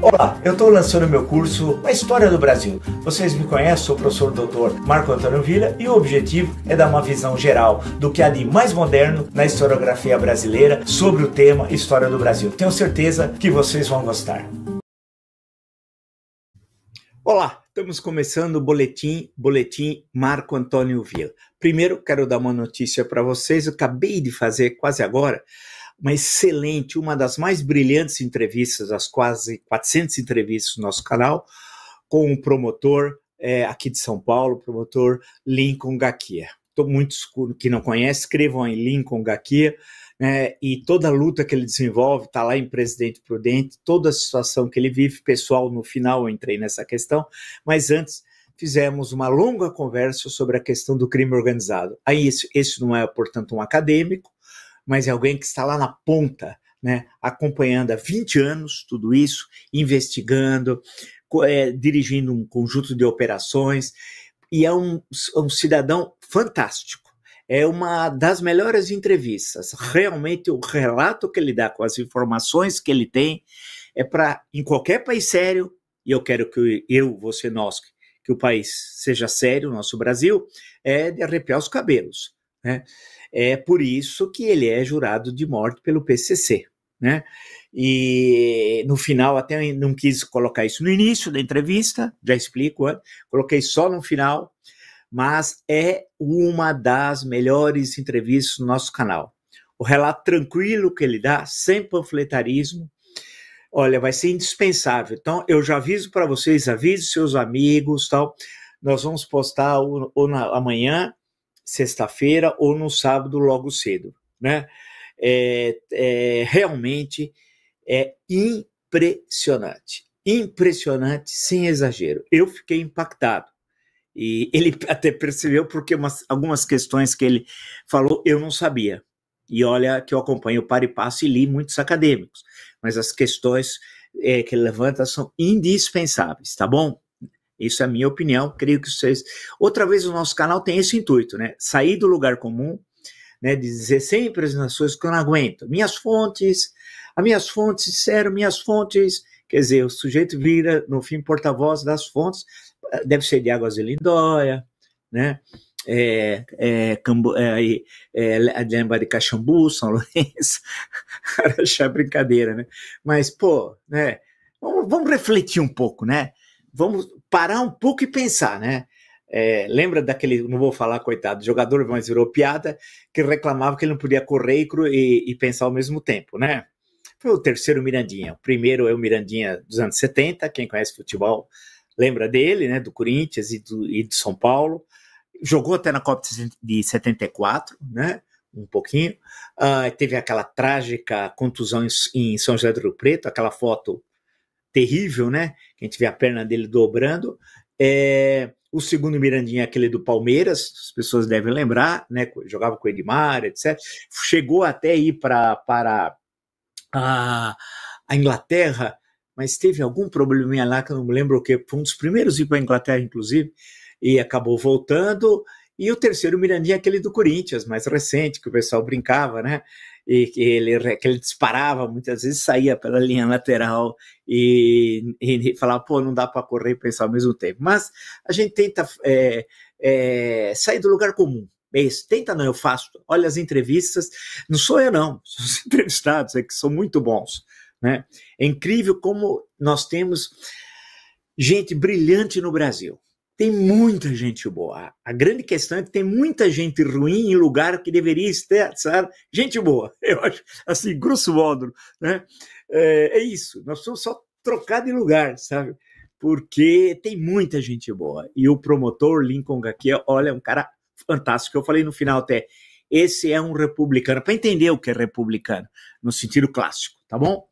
Olá, eu estou lançando meu curso A História do Brasil. Vocês me conhecem, sou o professor Dr. Marco Antônio Vila e o objetivo é dar uma visão geral do que há de mais moderno na historiografia brasileira sobre o tema História do Brasil. Tenho certeza que vocês vão gostar. Olá, estamos começando o boletim, boletim Marco Antônio Vila. Primeiro, quero dar uma notícia para vocês, eu acabei de fazer quase agora uma excelente, uma das mais brilhantes entrevistas, as quase 400 entrevistas do nosso canal, com o promotor é, aqui de São Paulo, o promotor Lincoln Gaquia. Muitos que não conhecem, escrevam aí Lincoln Gaquia. né, e toda a luta que ele desenvolve está lá em Presidente Prudente, toda a situação que ele vive, pessoal, no final eu entrei nessa questão, mas antes fizemos uma longa conversa sobre a questão do crime organizado. Aí esse, esse não é, portanto, um acadêmico, mas é alguém que está lá na ponta, né, acompanhando há 20 anos tudo isso, investigando, é, dirigindo um conjunto de operações, e é um, é um cidadão fantástico. É uma das melhores entrevistas. Realmente, o relato que ele dá com as informações que ele tem é para, em qualquer país sério, e eu quero que eu, você, nós, que o país seja sério, o nosso Brasil, é de arrepiar os cabelos. Né? É por isso que ele é jurado de morte pelo PCC. Né? E no final, até não quis colocar isso no início da entrevista, já explico, hein? coloquei só no final, mas é uma das melhores entrevistas no nosso canal. O relato tranquilo que ele dá, sem panfletarismo, olha, vai ser indispensável. Então, eu já aviso para vocês, aviso seus amigos, tal. Nós vamos postar ou, ou na, amanhã sexta-feira ou no sábado logo cedo, né? É, é, realmente é impressionante, impressionante, sem exagero. Eu fiquei impactado. E ele até percebeu porque umas, algumas questões que ele falou eu não sabia. E olha que eu acompanho o Par e Passo e li muitos acadêmicos, mas as questões é, que ele levanta são indispensáveis, tá bom? Isso é a minha opinião, creio que vocês. Outra vez, o nosso canal tem esse intuito, né? Sair do lugar comum, né? De dizer sempre as nações que eu não aguento. Minhas fontes, as minhas fontes disseram, minhas fontes. Quer dizer, o sujeito vira, no fim, porta-voz das fontes, deve ser de Águas de Lindóia, né? É, é, Cambu, é, é, lembra de Caxambu, São Lourenço, achar brincadeira, né? Mas, pô, né? Vamos, vamos refletir um pouco, né? vamos parar um pouco e pensar, né? É, lembra daquele, não vou falar, coitado, jogador, mas virou piada, que reclamava que ele não podia correr e, e pensar ao mesmo tempo, né? Foi o terceiro Mirandinha. O primeiro é o Mirandinha dos anos 70, quem conhece futebol lembra dele, né? Do Corinthians e do, e do São Paulo. Jogou até na Copa de 74, né? Um pouquinho. Uh, teve aquela trágica contusão em, em São José do Rio Preto, aquela foto terrível, né? Que a gente vê a perna dele dobrando. É, o segundo Mirandinha é aquele do Palmeiras, as pessoas devem lembrar, né? Jogava com o Edmar, etc. Chegou até ir pra, para a, a Inglaterra, mas teve algum probleminha lá que eu não me lembro o que. Foi um dos primeiros a ir para a Inglaterra, inclusive, e acabou voltando. E o terceiro Mirandinha é aquele do Corinthians, mais recente, que o pessoal brincava, né? e que ele, que ele disparava muitas vezes, saía pela linha lateral e, e falava, pô, não dá para correr e pensar ao mesmo tempo. Mas a gente tenta é, é, sair do lugar comum. É isso, tenta não, eu faço. Olha as entrevistas, não sou eu não, são os entrevistados, é que são muito bons. Né? É incrível como nós temos gente brilhante no Brasil tem muita gente boa. A grande questão é que tem muita gente ruim em lugar que deveria estar, sabe? Gente boa. Eu acho, assim, grosso modo, né? É, é isso. Nós somos só trocar de lugar, sabe? Porque tem muita gente boa. E o promotor Lincoln aqui olha, é um cara fantástico. Eu falei no final até, esse é um republicano, para entender o que é republicano, no sentido clássico, tá bom?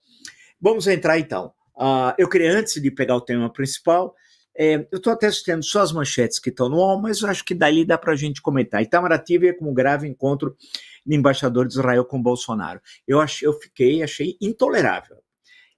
Vamos entrar então. Uh, eu queria, antes de pegar o tema principal, é, eu estou até assistindo só as manchetes que estão no UOL, mas acho que dali dá para a gente comentar. Itamaraty veio como grave encontro do embaixador de Israel com Bolsonaro. Eu, achei, eu fiquei, achei intolerável.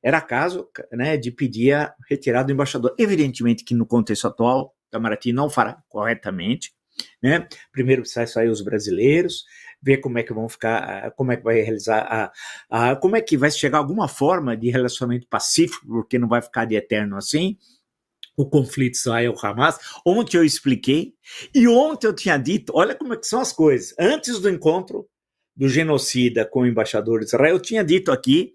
Era caso né, de pedir a retirada do embaixador. Evidentemente que no contexto atual, Itamaraty não fará corretamente. Né? Primeiro precisa sair os brasileiros, ver como é que vão ficar, como é que vai realizar, a, a como é que vai chegar alguma forma de relacionamento pacífico, porque não vai ficar de eterno assim, o conflito Israel-Hamas. Ontem eu expliquei, e ontem eu tinha dito, olha como é que são as coisas. Antes do encontro do genocida com o embaixador de Israel, eu tinha dito aqui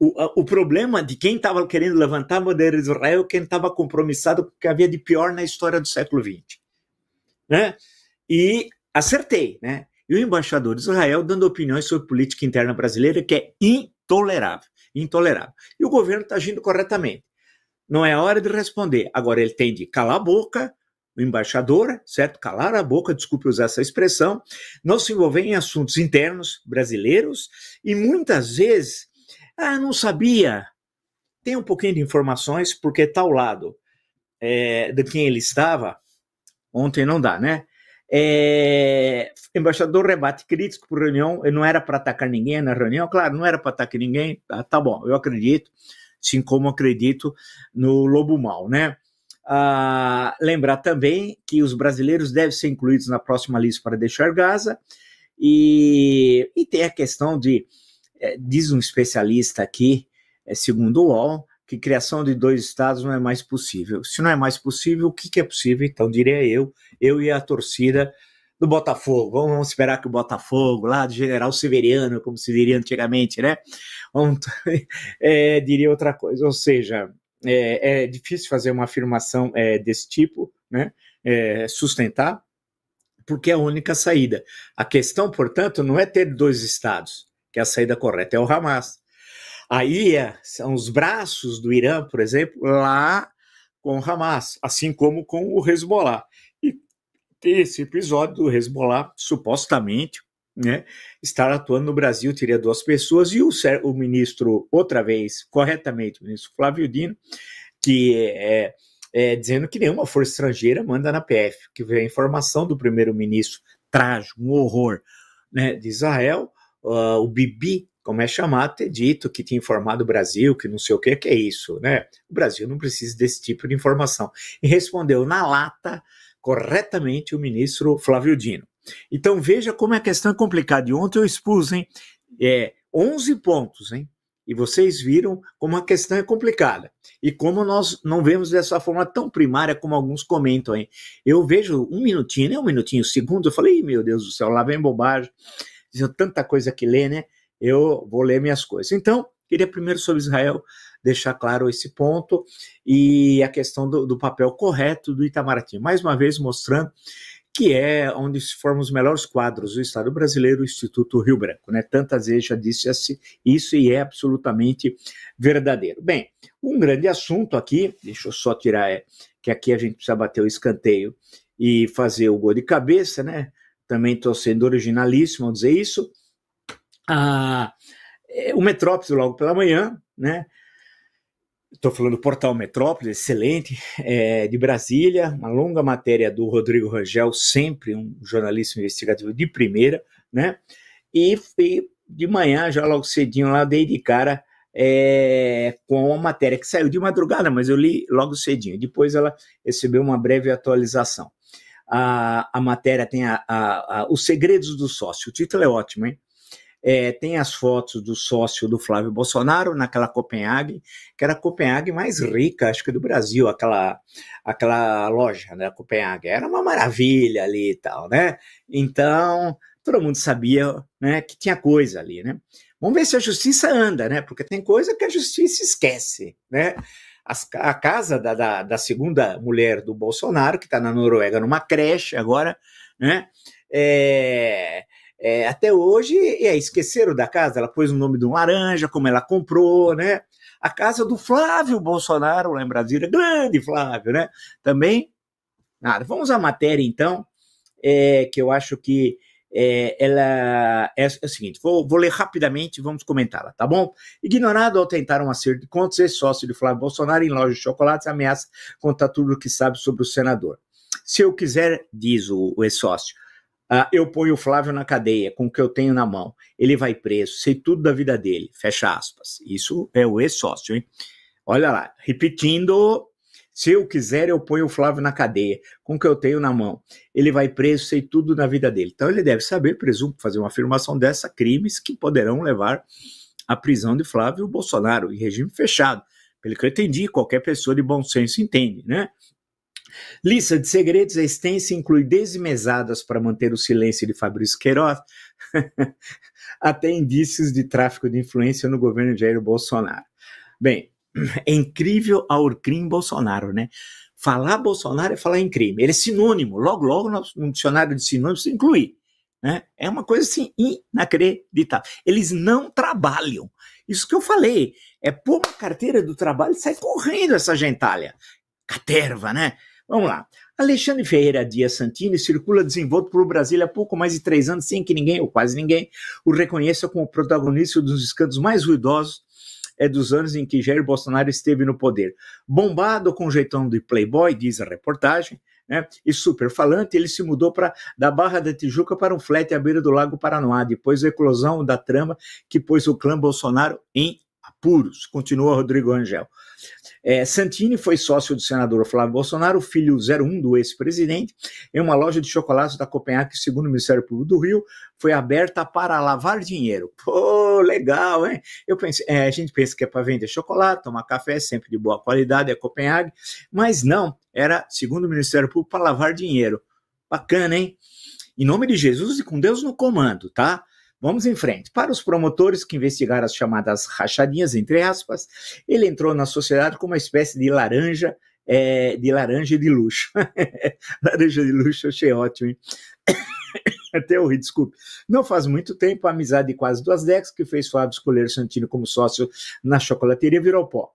o, o problema de quem estava querendo levantar a bandeira de Israel, quem estava compromissado com o que havia de pior na história do século XX. Né? E acertei, né? E o embaixador de Israel dando opiniões sobre política interna brasileira que é intolerável, intolerável. E o governo está agindo corretamente não é a hora de responder. Agora, ele tem de calar a boca, o embaixador, certo? Calar a boca, desculpe usar essa expressão, não se envolver em assuntos internos brasileiros e muitas vezes, ah, não sabia, tem um pouquinho de informações, porque tal tá lado é, de quem ele estava, ontem não dá, né? É, embaixador rebate crítico por reunião, não era para atacar ninguém na reunião, claro, não era para atacar ninguém, ah, tá bom, eu acredito, assim como acredito no Lobo Mal, né? Ah, lembrar também que os brasileiros devem ser incluídos na próxima lista para deixar Gaza, e, e tem a questão de, é, diz um especialista aqui, é, segundo o UOL, que criação de dois estados não é mais possível. Se não é mais possível, o que, que é possível? Então, diria eu, eu e a torcida do Botafogo. Vamos, vamos, esperar que o Botafogo, lá do general Severiano, como se diria antigamente, né? Vamos, é, diria outra coisa. Ou seja, é, é difícil fazer uma afirmação é, desse tipo, né? É, sustentar, porque é a única saída. A questão, portanto, não é ter dois estados, que é a saída correta é o Hamas. Aí é, são os braços do Irã, por exemplo, lá com o Hamas, assim como com o Hezbollah esse episódio do Hezbollah supostamente né, estar atuando no Brasil teria duas pessoas e o, o ministro, outra vez, corretamente, o ministro Flávio Dino, que é, é, dizendo que nenhuma força estrangeira manda na PF, que veio a informação do primeiro-ministro, trágico, um horror né, de Israel, uh, o Bibi, como é chamado, ter dito que tinha informado o Brasil, que não sei o que, que é isso, né? O Brasil não precisa desse tipo de informação. E respondeu na lata corretamente o ministro Flávio Dino. Então veja como a questão é complicada. E ontem eu expus, hein? É, 11 pontos, hein? E vocês viram como a questão é complicada. E como nós não vemos dessa forma tão primária como alguns comentam, hein? Eu vejo um minutinho, Um minutinho, segundo, eu falei, meu Deus do céu, lá vem bobagem. Dizendo tanta coisa que lê, né? Eu vou ler minhas coisas. Então, queria primeiro sobre Israel deixar claro esse ponto e a questão do, do papel correto do Itamaraty. Mais uma vez mostrando que é onde se formam os melhores quadros do Estado brasileiro, o Instituto Rio Branco. Né? Tantas vezes já disse assim, isso e é absolutamente verdadeiro. Bem, um grande assunto aqui, deixa eu só tirar, é, que aqui a gente precisa bater o escanteio e fazer o gol de cabeça, né? Também estou sendo originalíssimo ao dizer isso. Ah, é, o Metrópolis, logo pela manhã, né? Estou falando do Portal Metrópole, excelente, é, de Brasília, uma longa matéria do Rodrigo Rangel, sempre um jornalista investigativo de primeira, né? E, de manhã, já logo cedinho lá, dei de cara é, com a matéria que saiu de madrugada, mas eu li logo cedinho. Depois ela recebeu uma breve atualização. A, a matéria tem a, a, a Os Segredos do Sócio, o título é ótimo, hein? É, tem as fotos do sócio do Flávio Bolsonaro naquela Copenhague, que era a Copenhague mais rica, acho que do Brasil, aquela, aquela loja, né, Copenhague. Era uma maravilha ali e tal, né? Então, todo mundo sabia né, que tinha coisa ali, né? Vamos ver se a justiça anda, né? Porque tem coisa que a justiça esquece, né? As, a casa da, da, da, segunda mulher do Bolsonaro, que está na Noruega numa creche agora, né? É, é, até hoje, e aí, esqueceram da casa? Ela pôs o nome de um laranja, como ela comprou, né? A casa do Flávio Bolsonaro, lá em Brasília, grande Flávio, né? Também, nada. Vamos à matéria, então, é, que eu acho que é, ela é, é o seguinte, vou, vou ler rapidamente e vamos comentá-la, tá bom? Ignorado ao tentar um acerto de contas, ex-sócio de Flávio Bolsonaro em loja de chocolates ameaça contar tudo o que sabe sobre o senador. Se eu quiser, diz o, o ex-sócio, ah, eu ponho o Flávio na cadeia com o que eu tenho na mão, ele vai preso, sei tudo da vida dele, fecha aspas. Isso é o ex-sócio, hein? Olha lá, repetindo, se eu quiser eu ponho o Flávio na cadeia com o que eu tenho na mão, ele vai preso, sei tudo da vida dele. Então ele deve saber, presumo, fazer uma afirmação dessa, crimes que poderão levar à prisão de Flávio Bolsonaro em regime fechado. Pelo que eu entendi, qualquer pessoa de bom senso entende, né? Lista de segredos extensa inclui desmesadas para manter o silêncio de Fabrício Queiroz até indícios de tráfico de influência no governo de Jair Bolsonaro. Bem, é incrível a Orcrim Bolsonaro, né? Falar Bolsonaro é falar em crime. Ele é sinônimo. Logo, logo, no dicionário de sinônimos, inclui. Né? É uma coisa assim inacreditável. Eles não trabalham. Isso que eu falei. É pôr uma carteira do trabalho e sai correndo essa gentalha. Caterva, né? Vamos lá. Alexandre Ferreira Dias Santini circula desenvolto por Brasília há pouco mais de três anos, sem que ninguém, ou quase ninguém, o reconheça como protagonista dos escândalos mais ruidosos é dos anos em que Jair Bolsonaro esteve no poder. Bombado com o jeitão de playboy, diz a reportagem, né, e super falante, ele se mudou pra, da Barra da Tijuca para um flat à beira do Lago Paranoá, depois da eclosão da trama que pôs o clã Bolsonaro em puros, continua Rodrigo Angel. É, Santini foi sócio do senador Flávio Bolsonaro, filho 01 do ex-presidente, em uma loja de chocolates da Copenhague, que, segundo o Ministério Público do Rio, foi aberta para lavar dinheiro. Pô, legal, hein? Eu pensei, é, a gente pensa que é para vender chocolate, tomar café, é sempre de boa qualidade, é Copenhague, mas não, era, segundo o Ministério Público, para lavar dinheiro. Bacana, hein? Em nome de Jesus e com Deus no comando, tá? Vamos em frente. Para os promotores que investigaram as chamadas rachadinhas, entre aspas, ele entrou na sociedade como uma espécie de laranja, é, de laranja de luxo. laranja de luxo, achei ótimo, hein? até eu ri, desculpe. Não faz muito tempo, a amizade de quase duas décadas que fez Flávio escolher Santino como sócio na chocolateria virou pó.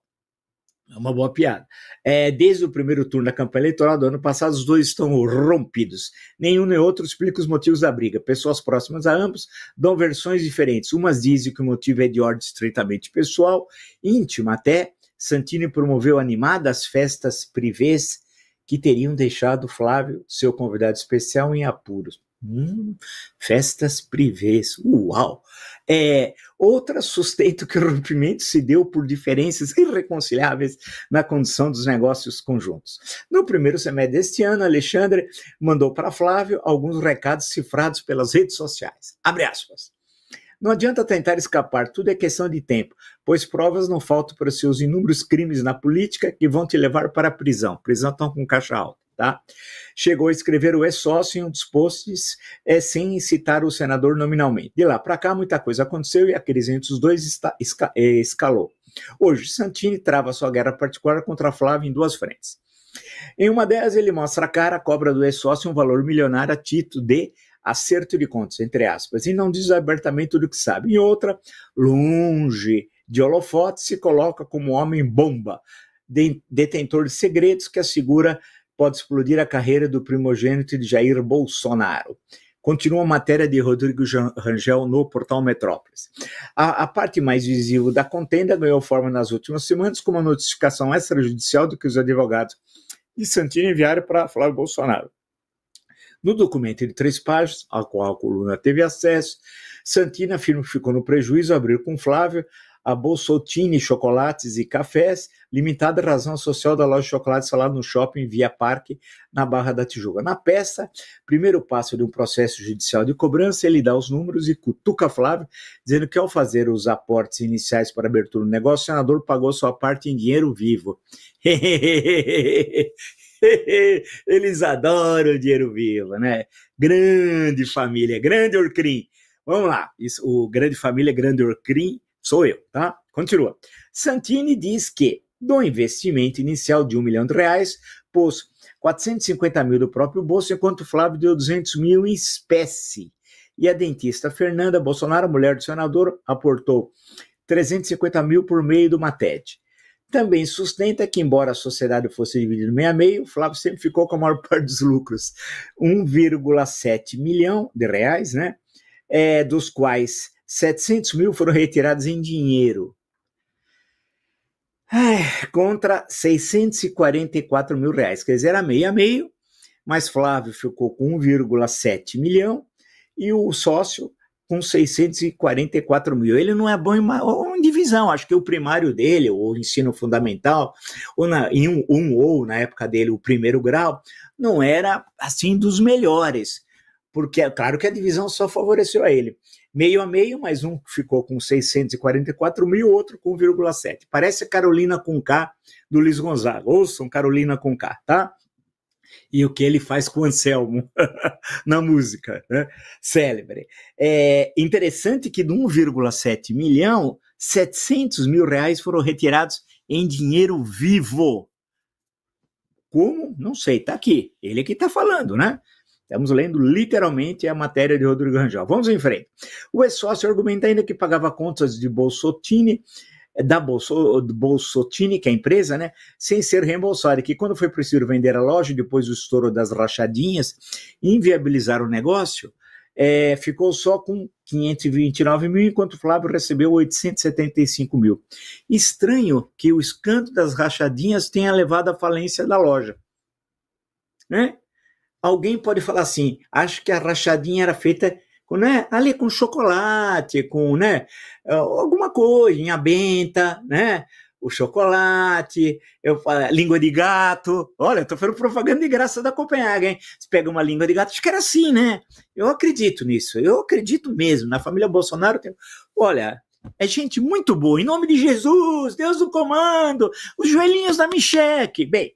É uma boa piada. É, desde o primeiro turno da campanha eleitoral do ano passado, os dois estão rompidos. Nenhum nem outro explica os motivos da briga. Pessoas próximas a ambos dão versões diferentes. Umas dizem que o motivo é de ordem estreitamente pessoal, íntima até. Santini promoveu animadas festas privês que teriam deixado Flávio, seu convidado especial, em apuros. Hum, festas privês. Uau! É, outra sustento que o rompimento se deu por diferenças irreconciliáveis na condição dos negócios conjuntos. No primeiro semestre deste ano, Alexandre mandou para Flávio alguns recados cifrados pelas redes sociais. Abre aspas. Não adianta tentar escapar, tudo é questão de tempo, pois provas não faltam para os seus inúmeros crimes na política que vão te levar para a prisão. Prisão estão com caixa alta. Tá? Chegou a escrever o é sócio em um dos posts, é, sem citar o senador nominalmente. De lá para cá, muita coisa aconteceu e a crise entre os dois esca, é, escalou. Hoje, Santini trava sua guerra particular contra Flávio em duas frentes. Em uma delas, ele mostra a cara, cobra do ex-sócio é um valor milionário a título de acerto de contas, entre aspas, e não diz abertamente tudo que sabe. Em outra, longe de holofote, se coloca como homem-bomba, de, detentor de segredos que assegura pode explodir a carreira do primogênito de Jair Bolsonaro. Continua a matéria de Rodrigo Rangel no portal Metrópolis. A, a, parte mais visível da contenda ganhou forma nas últimas semanas com uma notificação extrajudicial do que os advogados de Santini enviaram para Flávio Bolsonaro. No documento de três páginas, ao qual a coluna teve acesso, Santini afirma que ficou no prejuízo ao abrir com Flávio a Bolsotini Chocolates e Cafés, limitada razão social da loja de chocolates lá no shopping Via Parque, na Barra da Tijuca. Na peça, primeiro passo de um processo judicial de cobrança, ele dá os números e cutuca Flávio, dizendo que ao fazer os aportes iniciais para abertura do negócio, o senador pagou sua parte em dinheiro vivo. Eles adoram o dinheiro vivo, né? Grande família, grande Orcrim. Vamos lá, Isso, o Grande Família Grande Orcrim Sou eu, tá? Continua. Santini diz que do investimento inicial de um milhão de reais, pôs 450 mil do próprio bolso, enquanto Flávio deu 200 mil em espécie. E a dentista Fernanda Bolsonaro, mulher do senador, aportou 350 mil por meio do Matete. Também sustenta que, embora a sociedade fosse dividida meio a meio, Flávio sempre ficou com a maior parte dos lucros, 1,7 milhão de reais, né? É, dos quais 700 mil foram retirados em dinheiro. Ai, contra 644 mil reais, quer dizer, era meio a meio, mas Flávio ficou com 1,7 milhão e o sócio com 644 mil. Ele não é bom em, em, divisão, acho que o primário dele, ou o ensino fundamental, ou na, em um, um, ou na época dele, o primeiro grau, não era assim dos melhores, porque é claro que a divisão só favoreceu a ele meio a meio, mas um ficou com 644 mil, outro com 1,7. Parece a Carolina com K do Luiz Gonzaga. Ouçam Carolina com K, tá? E o que ele faz com o Anselmo na música, né? Célebre. É interessante que de 1,7 milhão, 700 mil reais foram retirados em dinheiro vivo. Como? Não sei, tá aqui. Ele é que tá falando, né? Estamos lendo literalmente a matéria de Rodrigo Rangel. Vamos em frente. O ex-sócio argumenta ainda que pagava contas de Bolsotini, da Bolsotini, que é a empresa, né, sem ser reembolsado, e que quando foi preciso vender a loja, depois do estouro das rachadinhas, inviabilizar o negócio, é, ficou só com 529 mil, enquanto Flávio recebeu 875 mil. Estranho que o escândalo das rachadinhas tenha levado à falência da loja. Né? alguém pode falar assim, acho que a rachadinha era feita né, ali com chocolate, com né, eh, alguma coisa, a benta, né, o chocolate, eu falo, língua de gato. Olha, estou fazendo propaganda de graça da Copenhague, hein? Você pega uma língua de gato, acho que era assim, né? Eu acredito nisso, eu acredito mesmo. Na família Bolsonaro tem. Olha, é gente muito boa, em nome de Jesus, Deus do comando, os joelhinhos da Micheque. Bem,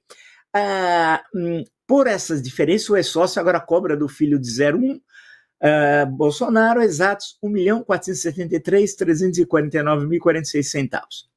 ah, hum, por essas diferenças, o ex-sócio agora cobra do filho de 01 Uh, é, Bolsonaro, exatos 1.473.349.046 centavos.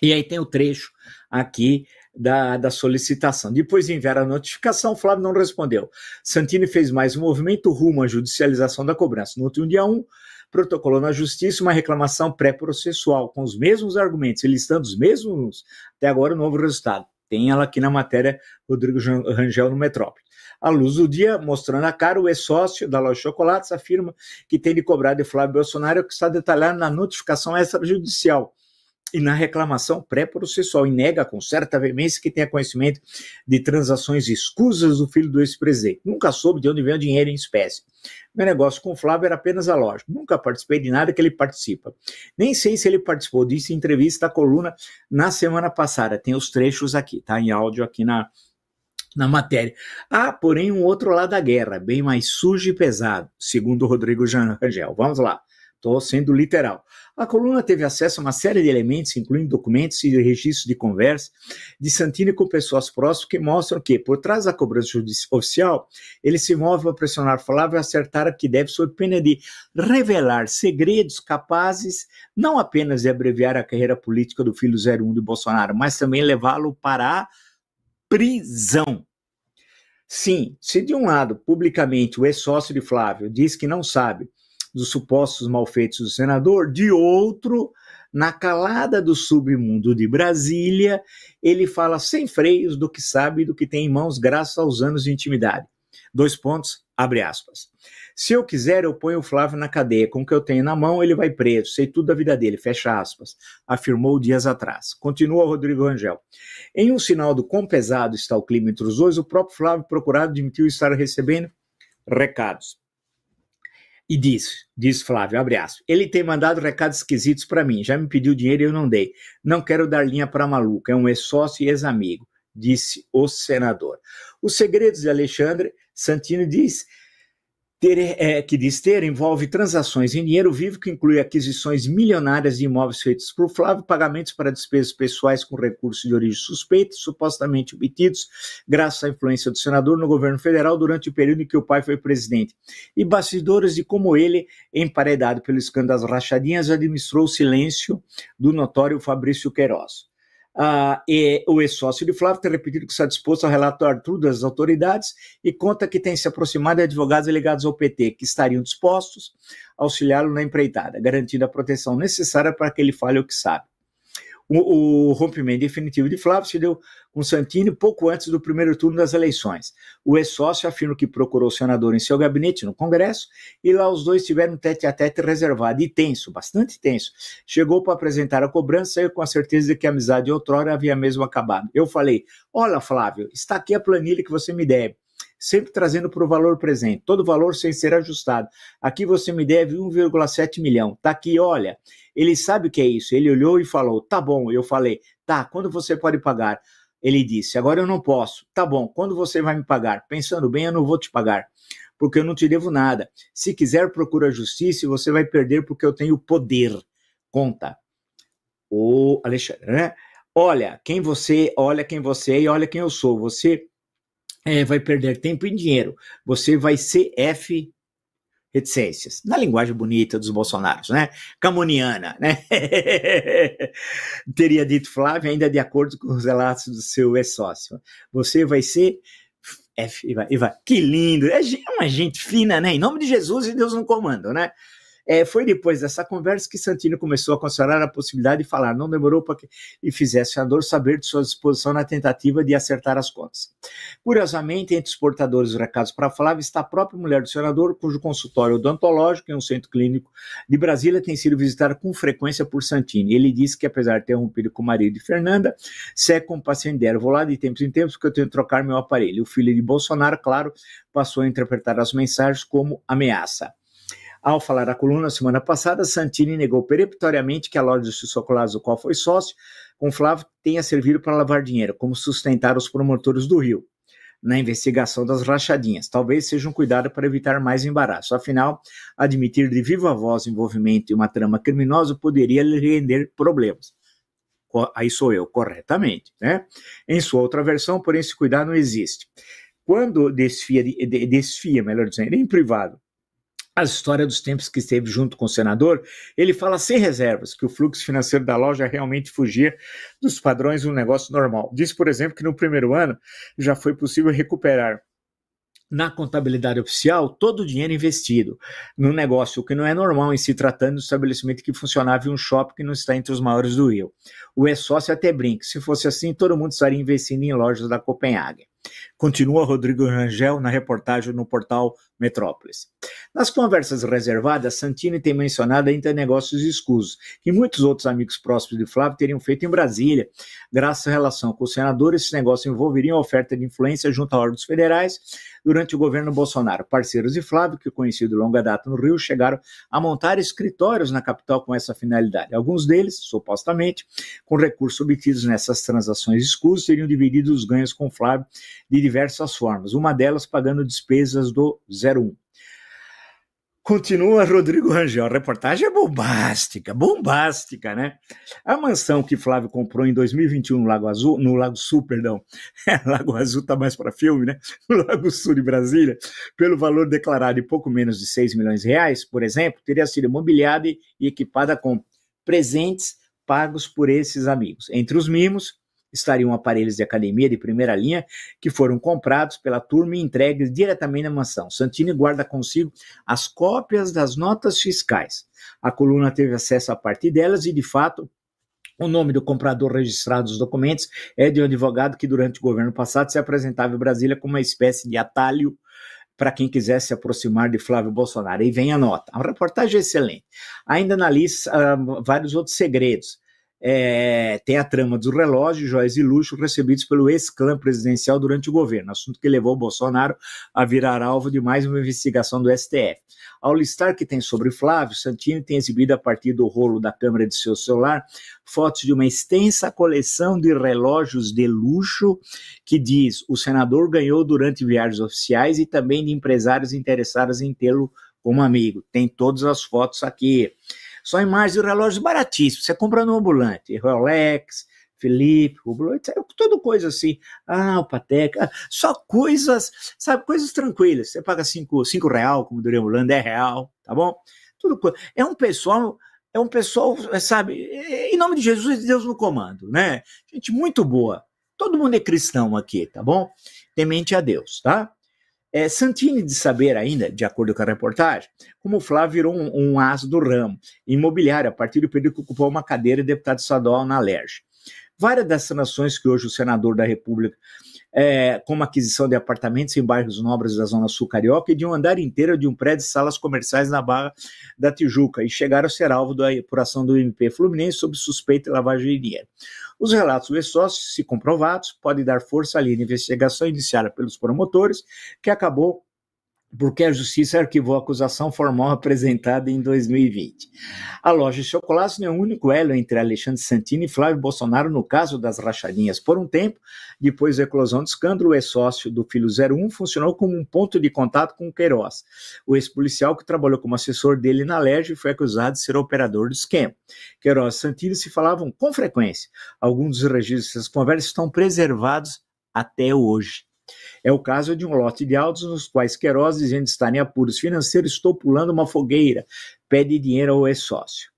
E aí tem o trecho aqui da, da solicitação. Depois de enviar a notificação, Flávio não respondeu. Santini fez mais um movimento rumo à judicialização da cobrança. No último dia 1, protocolou na justiça uma reclamação pré-processual com os mesmos argumentos, e listando os mesmos, até agora, o novo resultado. Tem ela aqui na matéria Rodrigo Rangel no Metrópole. A luz do dia, mostrando a cara, o ex-sócio da loja Chocolates afirma que tem de cobrar de Flávio Bolsonaro, que está detalhado na notificação extrajudicial e na reclamação pré-processual e nega com certa veemência que tenha conhecimento de transações escusas do filho do ex-presidente. Nunca soube de onde vem o dinheiro em espécie. Meu negócio com o Flávio era apenas a lógica. Nunca participei de nada que ele participa. Nem sei se ele participou disso em entrevista à coluna na semana passada. Tem os trechos aqui, tá? Em áudio aqui na, na matéria. Há, ah, porém, um outro lado da guerra, bem mais sujo e pesado, segundo Rodrigo Rangel. Vamos lá. Estou sendo literal. A coluna teve acesso a uma série de elementos, incluindo documentos e registros de conversa de Santini com pessoas próximas, que mostram que, por trás da cobrança oficial, ele se move para pressionar Flávio e acertar a que deve sob pena de revelar segredos capazes não apenas de abreviar a carreira política do filho 01 de Bolsonaro, mas também levá-lo para a prisão. Sim, se de um lado, publicamente, o ex-sócio de Flávio diz que não sabe dos supostos malfeitos do senador, de outro, na calada do submundo de Brasília, ele fala sem freios do que sabe e do que tem em mãos, graças aos anos de intimidade. Dois pontos, abre aspas. Se eu quiser, eu ponho o Flávio na cadeia. Com o que eu tenho na mão, ele vai preso. Sei tudo da vida dele, fecha aspas. Afirmou dias atrás. Continua Rodrigo Rangel. Em um sinal do quão pesado está o clima entre os dois, o próprio Flávio procurado admitiu estar recebendo recados. E diz, diz Flávio, abre aspas, ele tem mandado recados esquisitos para mim, já me pediu dinheiro e eu não dei. Não quero dar linha para maluco, é um ex-sócio e ex-amigo, disse o senador. Os segredos de Alexandre, Santino diz, ter, é, que diz ter, envolve transações em dinheiro vivo, que inclui aquisições milionárias de imóveis feitos por Flávio, pagamentos para despesas pessoais com recursos de origem suspeita, supostamente obtidos graças à influência do senador no governo federal durante o período em que o pai foi presidente, e bastidores de como ele, emparedado pelo escândalo das rachadinhas, administrou o silêncio do notório Fabrício Queiroz. Ah, e, o ex-sócio de Flávio tem repetido que está disposto a relatar tudo às autoridades e conta que tem se aproximado de advogados ligados ao PT, que estariam dispostos a auxiliá-lo na empreitada, garantindo a proteção necessária para que ele fale o que sabe o, o, rompimento definitivo de Flávio se deu com Santini pouco antes do primeiro turno das eleições. O ex-sócio afirma que procurou o senador em seu gabinete no Congresso e lá os dois tiveram um tete-a-tete reservado e tenso, bastante tenso. Chegou para apresentar a cobrança e com a certeza de que a amizade outrora havia mesmo acabado. Eu falei, olha Flávio, está aqui a planilha que você me deve sempre trazendo para o valor presente, todo valor sem ser ajustado. Aqui você me deve 1,7 milhão. Tá aqui, olha. Ele sabe o que é isso. Ele olhou e falou: "Tá bom". Eu falei: "Tá, quando você pode pagar?" Ele disse: "Agora eu não posso". "Tá bom, quando você vai me pagar?" Pensando bem, eu não vou te pagar porque eu não te devo nada. Se quiser, procura a justiça e você vai perder porque eu tenho poder. Conta. O Alexandre, né? Olha quem você, olha quem você é e olha quem eu sou. Você é, vai perder tempo e dinheiro. Você vai ser F reticências. Na linguagem bonita dos bolsonaros, né? Camoniana, né? Teria dito Flávio, ainda de acordo com os relatos do seu ex-sócio. Você vai ser F, Iva, Iva, que lindo! É, é uma gente fina, né? Em nome de Jesus e Deus no comando, né? É, foi depois dessa conversa que Santino começou a considerar a possibilidade de falar, não demorou para que e fizesse Andor saber de sua disposição na tentativa de acertar as contas. Curiosamente, entre os portadores do recado para Flávia está a própria mulher do senador, cujo consultório odontológico em um centro clínico de Brasília tem sido visitado com frequência por Santini. Ele disse que, apesar de ter rompido com o marido de Fernanda, se é com paciente dela, vou lá de tempos em tempos porque eu tenho que trocar meu aparelho. O filho de Bolsonaro, claro, passou a interpretar as mensagens como ameaça. Ao falar à coluna semana passada, Santini negou peremptoriamente que a loja de chocolates do qual foi sócio, com Flávio, tenha servido para lavar dinheiro, como sustentar os promotores do Rio na investigação das rachadinhas. Talvez seja um cuidado para evitar mais embaraço. Afinal, admitir de viva voz envolvimento em uma trama criminosa poderia lhe render problemas. Aí sou eu, corretamente, né? Em sua outra versão, porém, esse cuidado não existe. Quando desfia, desfia melhor dizendo, em privado, a história dos tempos que esteve junto com o senador, ele fala sem reservas que o fluxo financeiro da loja realmente fugia dos padrões um negócio normal. Diz, por exemplo, que no primeiro ano já foi possível recuperar na contabilidade oficial todo o dinheiro investido no negócio, o que não é normal em se tratando de um estabelecimento que funcionava em um shopping que não está entre os maiores do Rio. O é sócio até brinca, se fosse assim, todo mundo estaria investindo em lojas da Copenhague. Continua Rodrigo Rangel na reportagem no portal Metrópolis. Nas conversas reservadas, Santini tem mencionado ainda negócios escusos, que muitos outros amigos próximos de Flávio teriam feito em Brasília. Graças à relação com o senador, esses negócios envolveriam oferta de influência junto a órgãos federais durante o governo Bolsonaro. Parceiros de Flávio, que conhecido longa data no Rio, chegaram a montar escritórios na capital com essa finalidade. Alguns deles, supostamente, com recursos obtidos nessas transações escusas, teriam dividido os ganhos com Flávio de diversas formas, uma delas pagando despesas do 01. Continua Rodrigo Rangel. A reportagem é bombástica, bombástica, né? A mansão que Flávio comprou em 2021 no Lago Azul, no Lago Sul, perdão, é, Lago Azul tá mais para filme, né? No Lago Sul de Brasília, pelo valor declarado de pouco menos de 6 milhões de reais, por exemplo, teria sido mobiliada e equipada com presentes pagos por esses amigos. Entre os mimos, estariam aparelhos de academia de primeira linha que foram comprados pela turma e entregues diretamente na mansão. Santini guarda consigo as cópias das notas fiscais. A coluna teve acesso a parte delas e, de fato, o nome do comprador registrado nos documentos é de um advogado que, durante o governo passado, se apresentava em Brasília como uma espécie de atalho para quem quisesse se aproximar de Flávio Bolsonaro. E vem a nota. A reportagem é excelente. Ainda analisa uh, vários outros segredos é, tem a trama dos relógios, joias e luxo recebidos pelo ex-clã presidencial durante o governo, assunto que levou Bolsonaro a virar alvo de mais uma investigação do STF. Ao listar que tem sobre Flávio, Santini tem exibido a partir do rolo da câmera de seu celular fotos de uma extensa coleção de relógios de luxo que diz o senador ganhou durante viagens oficiais e também de empresários interessados em tê-lo como amigo. Tem todas as fotos aqui. Só imagens e relógios baratíssimos. Você compra no ambulante, Rolex, Felipe, Hublot, tudo coisa assim. Ah, o Pateca, ah, só coisas, sabe, coisas tranquilas. Você paga cinco, cinco real, como diria o é real, tá bom? Tudo É um pessoal é um pessoal, é, sabe, em nome de Jesus e Deus no comando, né? Gente muito boa. Todo mundo é cristão aqui, tá bom? Temente a Deus, tá? É, Santini de saber ainda, de acordo com a reportagem, como o Flávio virou um, um as do ramo imobiliário a partir do período que ocupou uma cadeira de deputado estadual na LERJ. Várias das transações que hoje o senador da República, é, como aquisição de apartamentos em bairros nobres da Zona Sul Carioca e de um andar inteiro de um prédio de salas comerciais na Barra da Tijuca, e chegaram a ser alvo da apuração do MP Fluminense sob suspeita de lavagem de dinheiro. Os relatos dos sócios, se comprovados, podem dar força à linha de investigação iniciada pelos promotores, que acabou porque a justiça arquivou a acusação formal apresentada em 2020. A loja de chocolates não é o único elo entre Alexandre Santini e Flávio Bolsonaro no caso das rachadinhas. Por um tempo, depois da eclosão do escândalo, o ex-sócio do Filho 01 funcionou como um ponto de contato com o Queiroz. O ex-policial que trabalhou como assessor dele na Lerge foi acusado de ser operador do esquema. Queiroz e Santini se falavam com frequência. Alguns dos registros dessas conversas estão preservados até hoje. É o caso de um lote de autos nos quais Queiroz, dizendo estar em apuros financeiros, estou pulando uma fogueira, pede dinheiro ao ex-sócio.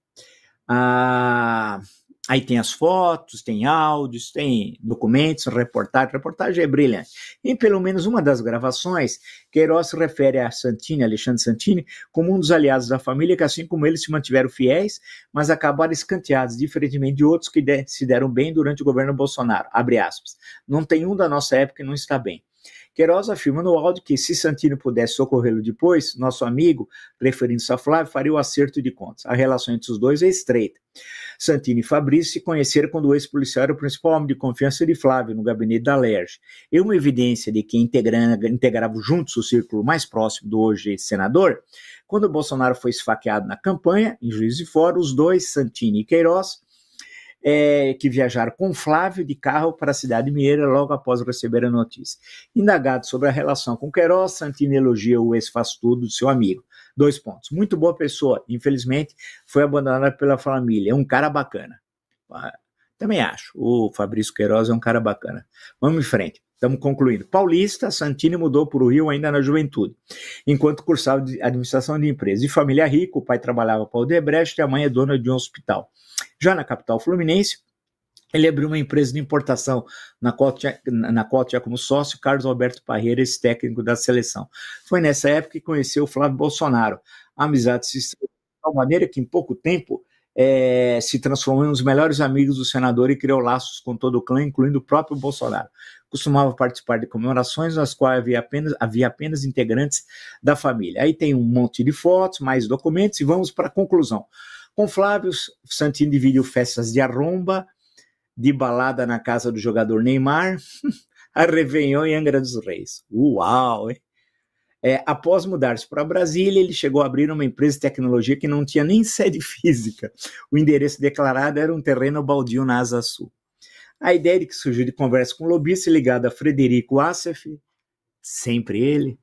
Ah, aí tem as fotos, tem áudios, tem documentos, reportagem. Reportagem é brilhante. Em pelo menos uma das gravações, Queiroz se refere a Santini, Alexandre Santini, como um dos aliados da família, que assim como ele se mantiveram fiéis, mas acabaram escanteados, diferentemente de outros que de se deram bem durante o governo Bolsonaro. Abre aspas. Não tem um da nossa época que não está bem. Queiroz afirma no áudio que, se Santino pudesse socorrê-lo depois, nosso amigo, referindo-se a Flávio, faria o acerto de contas. A relação entre os dois é estreita. Santini e Fabrício se conheceram quando o ex-policial era o principal homem de confiança de Flávio no gabinete da Lerge. E uma evidência de que integravam juntos o círculo mais próximo do hoje senador, quando Bolsonaro foi esfaqueado na campanha, em juízo de fora, os dois, Santini e Queiroz, é, que viajaram com Flávio de carro para a cidade de Mieira logo após receber a notícia. Indagado sobre a relação com Queiroz, Santini elogia o ex-faz-tudo do seu amigo. Dois pontos. Muito boa pessoa, infelizmente foi abandonada pela família. É um cara bacana. Ah, também acho. O Fabrício Queiroz é um cara bacana. Vamos em frente. Estamos concluindo. Paulista, Santini mudou para o Rio ainda na juventude, enquanto cursava administração de empresas. De família rica, o pai trabalhava para o Debrecht e a mãe é dona de um hospital. Já na capital fluminense, ele abriu uma empresa de importação, na qual, tinha, na qual tinha como sócio Carlos Alberto Parreira, esse técnico da seleção. Foi nessa época que conheceu o Flávio Bolsonaro. A amizade se estreou de tal maneira que, em pouco tempo, é, se transformou em um dos melhores amigos do senador e criou laços com todo o clã, incluindo o próprio Bolsonaro. Costumava participar de comemorações nas quais havia apenas, havia apenas integrantes da família. Aí tem um monte de fotos, mais documentos, e vamos para a conclusão. Com Flávio, Santini dividiu festas de arromba, de balada na casa do jogador Neymar, a Réveillon em Angra dos Reis. Uau! Hein? É, após mudar-se para Brasília, ele chegou a abrir uma empresa de tecnologia que não tinha nem sede física. O endereço declarado era um terreno baldio na Asa Sul. A ideia de que surgiu de conversa com um lobista ligado a Frederico Assef, sempre ele,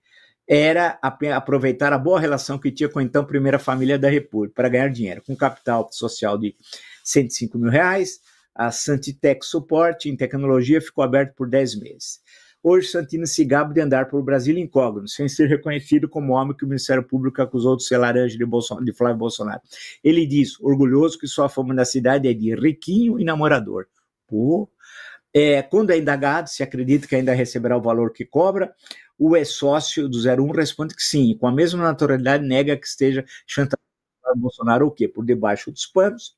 era aproveitar a boa relação que tinha com a então primeira família da República para ganhar dinheiro, com capital social de 105 mil reais, a Santitec Suporte em Tecnologia ficou aberto por 10 meses. Hoje, Santino se gaba de andar pelo Brasil incógnito, sem ser reconhecido como homem que o Ministério Público acusou de ser laranja de, Bolson de Flávio Bolsonaro. Ele diz, orgulhoso que sua fama na cidade é de riquinho e namorador. Pô, é, quando é indagado, se acredita que ainda receberá o valor que cobra, o é sócio do 01 responde que sim, e com a mesma naturalidade nega que esteja chantageando Bolsonaro o quê? Por debaixo dos panos,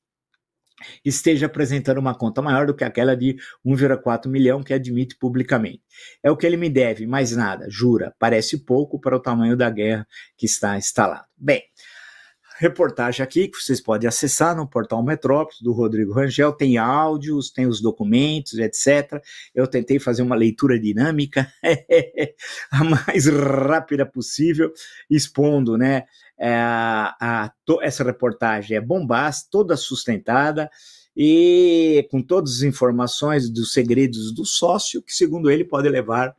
esteja apresentando uma conta maior do que aquela de 1,4 milhão que admite publicamente. É o que ele me deve, mais nada, jura, parece pouco para o tamanho da guerra que está instalado. Bem, reportagem aqui que vocês podem acessar no portal Metrópolis do Rodrigo Rangel. Tem áudios, tem os documentos, etc. Eu tentei fazer uma leitura dinâmica a mais rápida possível, expondo, né? É, a, essa reportagem é bombástica, toda sustentada e com todas as informações dos segredos do sócio, que segundo ele pode levar,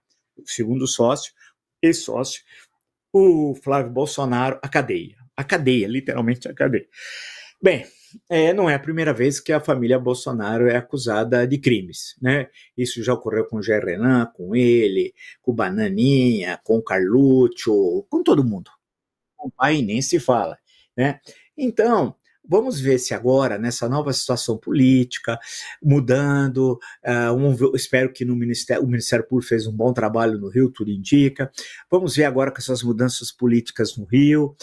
segundo o sócio e sócio, o Flávio Bolsonaro à cadeia a cadeia, literalmente a cadeia. Bem, é, não é a primeira vez que a família Bolsonaro é acusada de crimes. Né? Isso já ocorreu com o Jair Renan, com ele, com o Bananinha, com o Carluccio, com todo mundo. Com o pai nem se fala. Né? Então, Vamos ver se agora, nessa nova situação política, mudando, uh, eh, um, espero que no Ministério, o Ministério Público fez um bom trabalho no Rio, tudo indica. Vamos ver agora com essas mudanças políticas no Rio.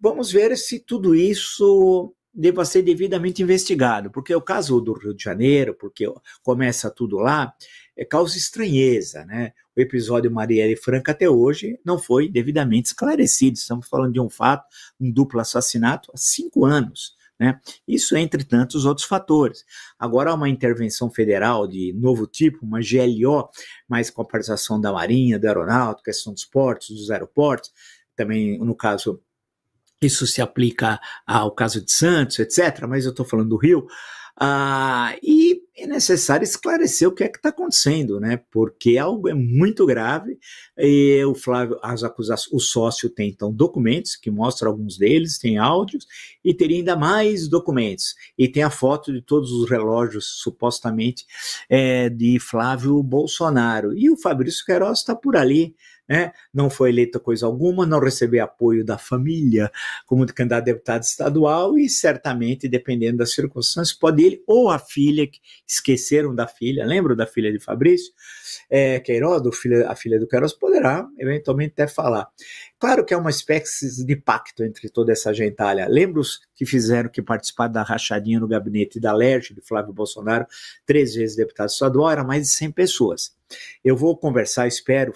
Vamos ver se tudo isso deva ser devidamente investigado, porque o caso do Rio de Janeiro, porque começa tudo lá, é, causa estranheza, né? O episódio Marielle Franca até hoje não foi devidamente esclarecido. Estamos falando de um fato, um duplo assassinato há cinco anos. Né? Isso entre tantos outros fatores. Agora, uma intervenção federal de novo tipo, uma GLO, mais com a participação da Marinha, da Aeronáutica, questão dos portos, dos aeroportos, também no caso, isso se aplica ao caso de Santos, etc., mas eu estou falando do Rio. Ah, e é necessário esclarecer o que é que está acontecendo, né? Porque algo é muito grave e o Flávio, as acusações, o sócio tem então documentos que mostra alguns deles, tem áudios e teria ainda mais documentos e tem a foto de todos os relógios supostamente é, de Flávio Bolsonaro e o Fabrício Queiroz está por ali né? não foi eleita coisa alguma, não recebeu apoio da família como candidato a deputado estadual e certamente, dependendo das circunstâncias, pode ele ou a filha, que esqueceram da filha, lembram da filha de Fabrício? É, Queiroz, filho, a filha do Queiroz, poderá eventualmente até falar. Claro que é uma espécie de pacto entre toda essa gentalha. Lembra os que fizeram que participaram da rachadinha no gabinete da Lerge, de Flávio Bolsonaro, três vezes deputado estadual, era mais de 100 pessoas. Eu vou conversar, espero,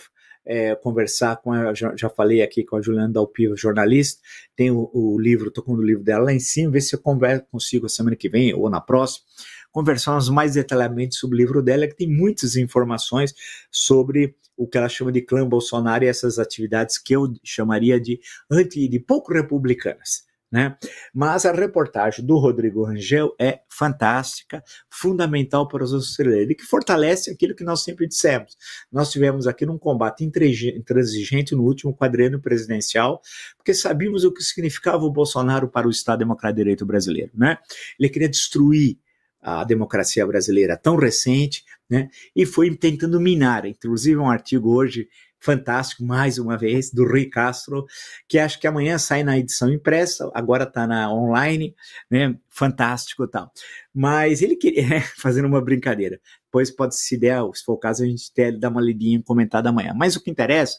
é, conversar com a, já, já, falei aqui com a Juliana Dalpiva, jornalista, tem o, o livro, estou com o livro dela lá em cima, ver se eu converso, consigo semana que vem ou na próxima, conversarmos mais detalhadamente sobre o livro dela, que tem muitas informações sobre o que ela chama de clã Bolsonaro e essas atividades que eu chamaria de anti, de pouco republicanas. Né? Mas a reportagem do Rodrigo Rangel é fantástica, fundamental para os brasileiros, que fortalece aquilo que nós sempre dissemos. Nós tivemos aqui num combate intransigente no último quadriênio presidencial, porque sabíamos o que significava o Bolsonaro para o Estado Democrático de Direito brasileiro. Né? Ele queria destruir a democracia brasileira tão recente, né? E foi tentando minar, inclusive um artigo hoje fantástico, mais uma vez, do Rui Castro, que acho que amanhã sai na edição impressa, agora está na online, né? Fantástico e tal. Mas ele queria, fazendo uma brincadeira, depois pode, se der, se for o caso, a gente ter, dar uma lidinha comentada amanhã. Mas o que interessa,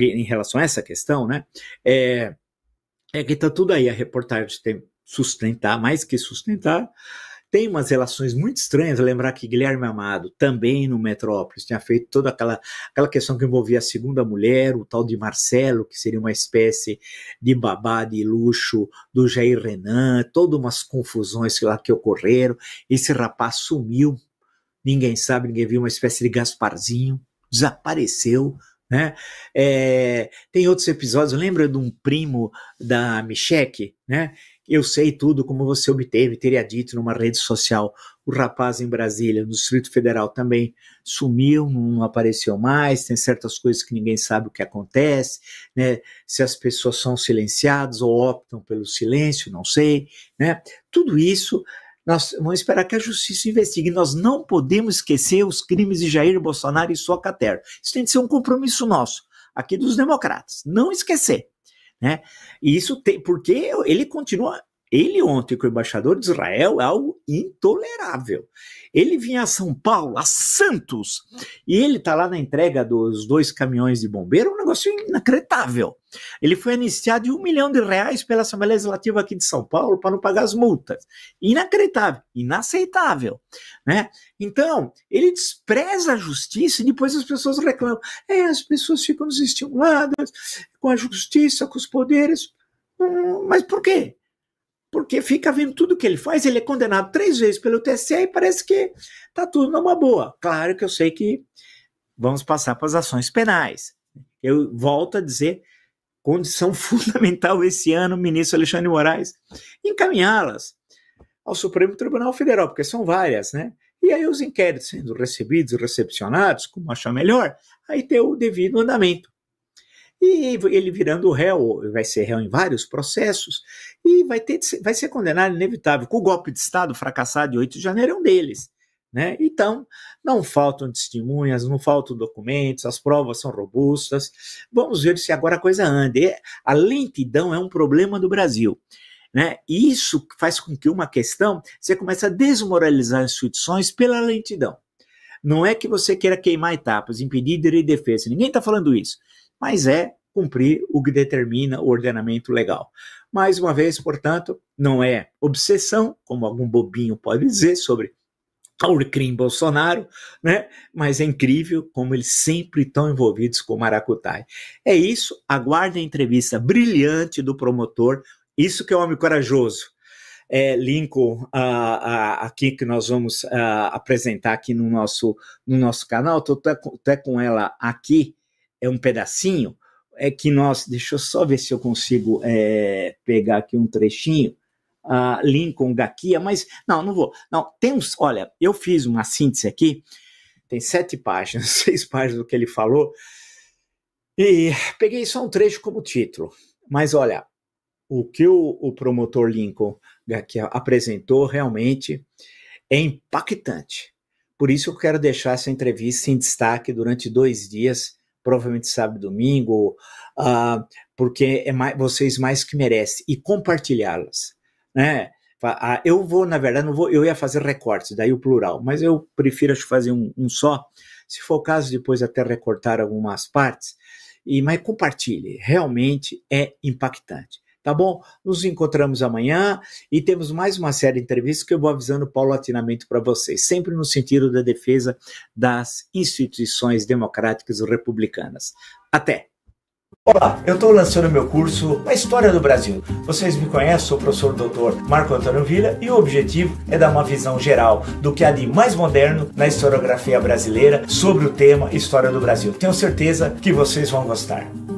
em relação a essa questão, né, é, é que está tudo aí, a reportagem tem sustentar, mais que sustentar, tem umas relações muito estranhas, lembrar que Guilherme Amado, também no Metrópolis, tinha feito toda aquela, aquela questão que envolvia a segunda mulher, o tal de Marcelo, que seria uma espécie de babá de luxo do Jair Renan, todas umas confusões lá que ocorreram. Esse rapaz sumiu, ninguém sabe, ninguém viu, uma espécie de Gasparzinho, desapareceu, né? É, tem outros episódios, lembra de um primo da Micheque, né? Eu sei tudo como você obteve, teria dito numa rede social. O rapaz em Brasília, no Distrito Federal, também sumiu, não apareceu mais. Tem certas coisas que ninguém sabe o que acontece, né? Se as pessoas são silenciadas ou optam pelo silêncio, não sei, né? Tudo isso nós vamos esperar que a justiça investigue. Nós não podemos esquecer os crimes de Jair Bolsonaro e sua caterva. Isso tem que ser um compromisso nosso, aqui dos democratas. Não esquecer. Né? E isso tem, porque ele continua ele ontem com o embaixador de Israel é algo intolerável. Ele vinha a São Paulo, a Santos, e ele tá lá na entrega dos dois caminhões de bombeiro, um negócio inacreditável. Ele foi anistiado de um milhão de reais pela Assembleia Legislativa aqui de São Paulo para não pagar as multas. Inacreditável, inaceitável. Né? Então, ele despreza a justiça e depois as pessoas reclamam. É, as pessoas ficam desestimuladas com a justiça, com os poderes. Hum, mas por quê? porque fica vendo tudo que ele faz, ele é condenado três vezes pelo TSE e parece que tá tudo numa boa. Claro que eu sei que vamos passar para as ações penais. Eu volto a dizer, condição fundamental esse ano, ministro Alexandre Moraes, encaminhá-las ao Supremo Tribunal Federal, porque são várias, né? E aí os inquéritos sendo recebidos, recepcionados, como achar melhor, aí ter o devido andamento. E ele virando réu, vai ser réu em vários processos, e vai, ter, vai ser condenado, inevitável. Com o golpe de Estado fracassado de 8 de janeiro é um deles. Né? Então, não faltam testemunhas, não faltam documentos, as provas são robustas. Vamos ver se agora a coisa anda. A lentidão é um problema do Brasil. Né? isso faz com que uma questão você comece a desmoralizar as instituições pela lentidão. Não é que você queira queimar etapas, impedir direito de defesa, ninguém está falando isso, mas é cumprir o que determina o ordenamento legal. Mais uma vez, portanto, não é obsessão, como algum bobinho pode dizer sobre Alecrim Bolsonaro, né? Mas é incrível como eles sempre estão envolvidos com o Maracutai. É isso, aguarde a entrevista brilhante do promotor, isso que é um homem corajoso. É, Lincoln, uh, uh, aqui que nós vamos uh, apresentar aqui no nosso, no nosso canal, estou até, até com ela aqui, é um pedacinho, é que nós, deixa eu só ver se eu consigo é, pegar aqui um trechinho, Lincoln Gaquia, mas não, não vou. Não, tem uns, olha, eu fiz uma síntese aqui, tem sete páginas, seis páginas do que ele falou, e peguei só um trecho como título. Mas olha, o que o, o promotor Lincoln Gaquia apresentou realmente é impactante. Por isso eu quero deixar essa entrevista em destaque durante dois dias provavelmente sábado, domingo, uh, porque é mais, vocês mais que merecem e compartilhá-las, né? Ah, eu vou, na verdade, não vou, eu ia fazer recortes, daí o plural, mas eu prefiro acho, fazer um, um só. Se for o caso, depois até recortar algumas partes. E mas compartilhe, realmente é impactante. Tá bom? Nos encontramos amanhã e temos mais uma série de entrevistas que eu vou avisando paulatinamente para vocês, sempre no sentido da defesa das instituições democráticas republicanas. Até! Olá, eu estou lançando meu curso A História do Brasil. Vocês me conhecem, sou o professor doutor Marco Antônio Villa e o objetivo é dar uma visão geral do que há de mais moderno na historiografia brasileira sobre o tema História do Brasil. Tenho certeza que vocês vão gostar.